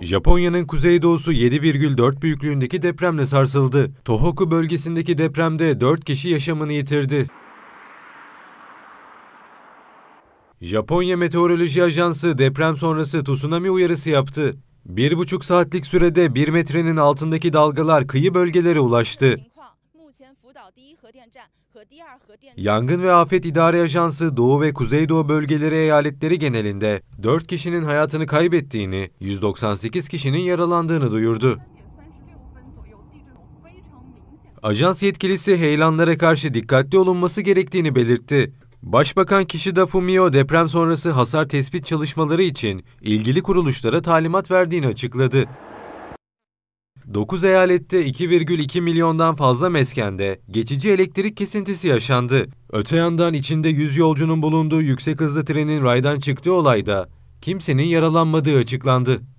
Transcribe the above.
Japonya'nın kuzeydoğusu 7,4 büyüklüğündeki depremle sarsıldı. Tohoku bölgesindeki depremde 4 kişi yaşamını yitirdi. Japonya Meteoroloji Ajansı deprem sonrası tsunami uyarısı yaptı. Bir buçuk saatlik sürede bir metrenin altındaki dalgalar kıyı bölgelere ulaştı. Yangın ve Afet İdare Ajansı Doğu ve Kuzeydoğu bölgeleri eyaletleri genelinde 4 kişinin hayatını kaybettiğini, 198 kişinin yaralandığını duyurdu. Ajans yetkilisi heyelanlara karşı dikkatli olunması gerektiğini belirtti. Başbakan Kishida Fumio deprem sonrası hasar tespit çalışmaları için ilgili kuruluşlara talimat verdiğini açıkladı. 9 eyalette 2,2 milyondan fazla meskende geçici elektrik kesintisi yaşandı. Öte yandan içinde 100 yolcunun bulunduğu yüksek hızlı trenin raydan çıktığı olayda kimsenin yaralanmadığı açıklandı.